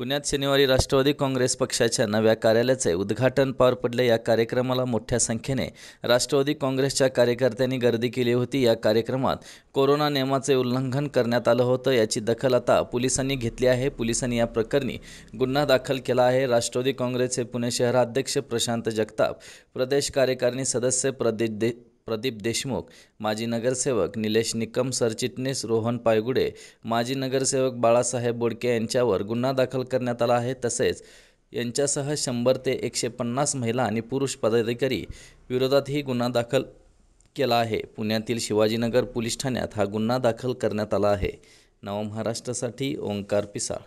पुण्यात शनिवारी राष्ट्रवादी काँग्रेस पक्षाच्या नव्या कार्यालयाचे उद्घाटन पार पडले या कार्यक्रमाला मोठ्या संख्येने राष्ट्रवादी काँग्रेसच्या कार्यकर्त्यांनी गर्दी केली होती या कार्यक्रमात कोरोना नियमाचे उल्लंघन करण्यात आलं होतं याची दखल आता पोलिसांनी घेतली आहे पोलिसांनी या प्रकरणी गुन्हा दाखल केला आहे राष्ट्रवादी काँग्रेसचे पुणे शहराध्यक्ष प्रशांत जगताप प्रदेश कार्यकारिणी सदस्य प्रदेश दे प्रदीप देशमुख माजी नगरसेवक निलेश निकम सरचिटणीस रोहन पायगुडे माजी नगरसेवक बाळासाहेब बोडके यांच्यावर गुन्हा दाखल करण्यात आला आहे तसेच यांच्यासह शंभर ते एकशे पन्नास महिला आणि पुरुष पदाधिकारी विरोधातही गुन्हा दाखल केला आहे पुण्यातील शिवाजीनगर पोलीस ठाण्यात हा गुन्हा दाखल करण्यात आला आहे नवमहाराष्ट्रासाठी ओंकार पिसाळ